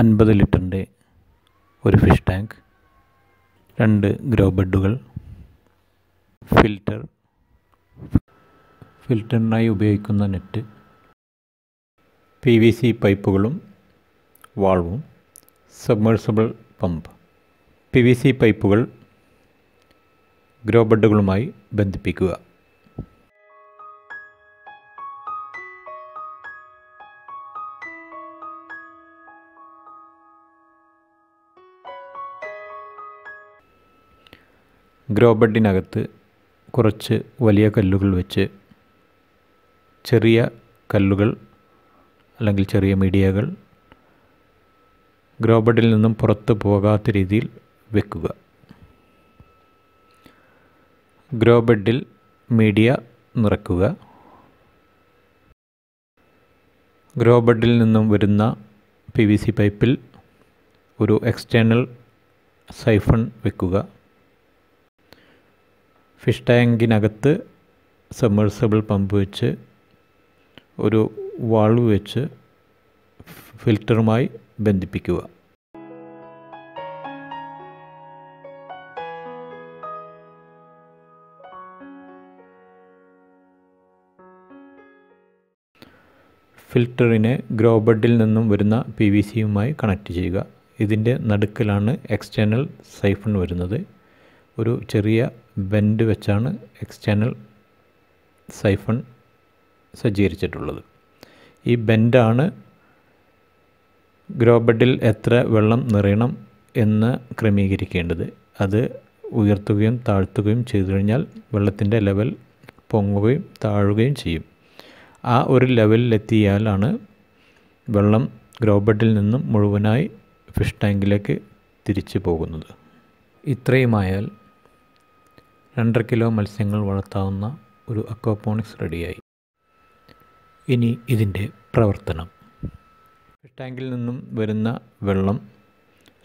അൻപത് ലിറ്ററിൻ്റെ ഒരു ഫിഷ് ടാങ്ക് രണ്ട് ഗ്രോ ബെഡുകൾ ഫിൽറ്റർ ഫിൽറ്ററിനായി ഉപയോഗിക്കുന്ന net P V C പൈപ്പുകളും വാൾവും submersible pump P V C പൈപ്പുകൾ ഗ്രോ ബെഡുകളുമായി ബന്ധിപ്പിക്കുക ഗ്രോ ബെഡിനകത്ത് കുറച്ച് വലിയ കല്ലുകൾ വെച്ച് ചെറിയ കല്ലുകൾ അല്ലെങ്കിൽ ചെറിയ മീഡിയകൾ ഗ്രോ ബെഡിൽ നിന്നും പുറത്ത് പോകാത്ത രീതിയിൽ വെക്കുക ഗ്രോ ബെഡിൽ മീഡിയ നിറക്കുക ഗ്രോ ബെഡിൽ നിന്നും വരുന്ന പി വി സി പൈപ്പിൽ ഒരു എക്സ്റ്റേണൽ സൈഫൺ വെക്കുക ഫിഷ് ടാങ്കിനകത്ത് സബ്മേഴ്സിബിൾ പമ്പ് വെച്ച് ഒരു വാൾവ് വെച്ച് ഫിൽറ്ററുമായി ബന്ധിപ്പിക്കുക ഫിൽറ്ററിനെ ഗ്രോ ബഡിൽ നിന്നും വരുന്ന പി വി സിയുമായി കണക്ട് ചെയ്യുക ഇതിൻ്റെ നടുക്കിലാണ് എക്സ്റ്റേണൽ സൈഫൺ വരുന്നത് ഒരു ചെറിയ വെൻ്റ് വെച്ചാണ് എക്സ്റ്റേണൽ സൈഫൺ സജ്ജീകരിച്ചിട്ടുള്ളത് ഈ ബെൻഡാണ് ഗ്രോബഡിൽ എത്ര വെള്ളം നിറയണം എന്ന് ക്രമീകരിക്കേണ്ടത് അത് ഉയർത്തുകയും താഴ്ത്തുകയും ചെയ്തു കഴിഞ്ഞാൽ വെള്ളത്തിൻ്റെ ലെവൽ പൊങ്ങുകയും താഴുകയും ചെയ്യും ആ ഒരു ലെവലിലെത്തിയാലാണ് വെള്ളം ഗ്രോബഡിൽ നിന്നും മുഴുവനായി ഫിഷ് ടാങ്കിലേക്ക് തിരിച്ചു പോകുന്നത് ഇത്രയുമായാൽ രണ്ടര കിലോ മത്സ്യങ്ങൾ വളർത്താവുന്ന ഒരു അക്വാപോണിക്സ് റെഡിയായി ഇനി ഇതിൻ്റെ പ്രവർത്തനം ഫിഷ് ടാങ്കിൽ നിന്നും വരുന്ന വെള്ളം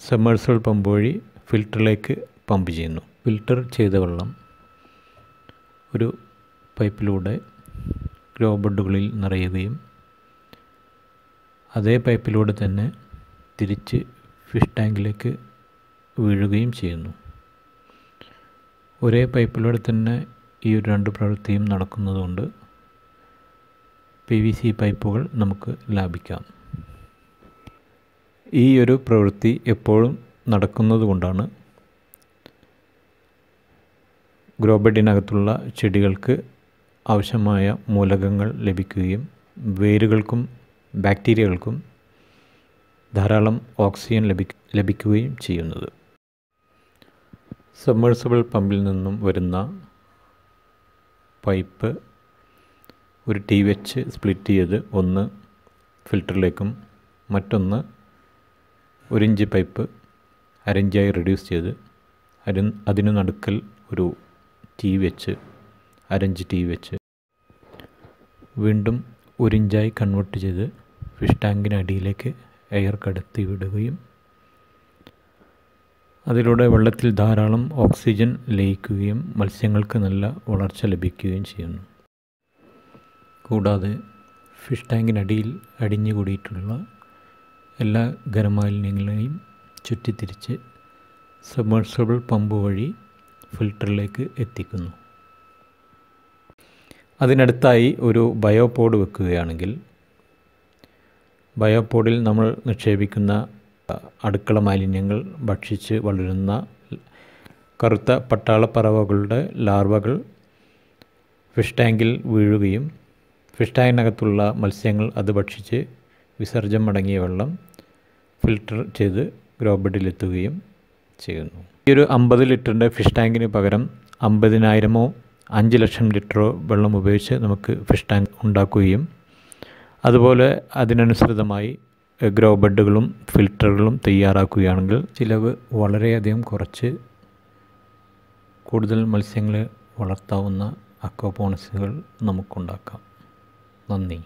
സബ്മേഴ്സൽ പമ്പ് വഴി ഫിൽറ്ററിലേക്ക് പമ്പ് ചെയ്യുന്നു ഫിൽറ്റർ ചെയ്ത വെള്ളം ഒരു പൈപ്പിലൂടെ ഗ്രോ ബെഡുകളിൽ നിറയുകയും അതേ പൈപ്പിലൂടെ തന്നെ തിരിച്ച് ഫിഷ് ടാങ്കിലേക്ക് വീഴുകയും ചെയ്യുന്നു ഒരേ പൈപ്പിലൂടെ തന്നെ ഈ ഒരു രണ്ട് പ്രവൃത്തിയും നടക്കുന്നതുകൊണ്ട് പി വി സി പൈപ്പുകൾ നമുക്ക് ലാഭിക്കാം ഈ ഒരു പ്രവൃത്തി എപ്പോഴും നടക്കുന്നതുകൊണ്ടാണ് ഗ്രോ ചെടികൾക്ക് ആവശ്യമായ മൂലകങ്ങൾ ലഭിക്കുകയും വേരുകൾക്കും ബാക്ടീരിയകൾക്കും ധാരാളം ഓക്സിജൻ ലഭിക്കുകയും ചെയ്യുന്നത് സബ്മേഴ്സിബിൾ പമ്പിൽ നിന്നും വരുന്ന പൈപ്പ് ഒരു ടി വെച്ച് സ്പ്ലിറ്റ് ചെയ്ത് ഒന്ന് ഫിൽറ്ററിലേക്കും മറ്റൊന്ന് ഒരിഞ്ച് പൈപ്പ് അരഞ്ചായി റെഡ്യൂസ് ചെയ്ത് അരി അതിനു നടുക്കൽ ഒരു ടി വെച്ച് അരഞ്ച് ടി വെച്ച് വീണ്ടും ഒരിഞ്ചായി കൺവേർട്ട് ചെയ്ത് ഫിഷ് ടാങ്കിനടിയിലേക്ക് എയർ കടത്തി വിടുകയും അതിലൂടെ വെള്ളത്തിൽ ധാരാളം ഓക്സിജൻ ലയിക്കുകയും മത്സ്യങ്ങൾക്ക് നല്ല വളർച്ച ലഭിക്കുകയും ചെയ്യുന്നു കൂടാതെ ഫിഷ് ടാങ്കിനടിയിൽ അടിഞ്ഞു എല്ലാ ഖരമാലിന്യങ്ങളെയും ചുറ്റിത്തിരിച്ച് സബ്മേഴ്സബിൾ പമ്പ് വഴി ഫിൽട്ടറിലേക്ക് എത്തിക്കുന്നു അതിനടുത്തായി ഒരു ബയോപോഡ് വെക്കുകയാണെങ്കിൽ ബയോപോഡിൽ നമ്മൾ നിക്ഷേപിക്കുന്ന അടുക്കള മാലിന്യങ്ങൾ ഭക്ഷിച്ച് വളരുന്ന കറുത്ത പട്ടാളപ്പറവകളുടെ ലാർവകൾ ഫിഷ് ടാങ്കിൽ വീഴുകയും ഫിഷ് ടാങ്കിനകത്തുള്ള മത്സ്യങ്ങൾ അത് ഭക്ഷിച്ച് വിസർജ്യം അടങ്ങിയ വെള്ളം ഫിൽട്ടർ ചെയ്ത് ഗ്രോ ചെയ്യുന്നു ഈ ഒരു അമ്പത് ലിറ്ററിൻ്റെ ഫിഷ് ടാങ്കിന് പകരം അമ്പതിനായിരമോ അഞ്ച് ലക്ഷം ലിറ്ററോ വെള്ളം ഉപയോഗിച്ച് നമുക്ക് ഫിഷ് ടാങ്ക് ഉണ്ടാക്കുകയും അതുപോലെ അതിനനുസൃതമായി ഗ്രോ ബെഡുകളും ഫിൽറ്ററുകളും തയ്യാറാക്കുകയാണെങ്കിൽ ചിലവ് വളരെയധികം കുറച്ച് കൂടുതൽ മത്സ്യങ്ങളെ വളർത്താവുന്ന അക്വപോണിക്സുകൾ നമുക്കുണ്ടാക്കാം നന്ദി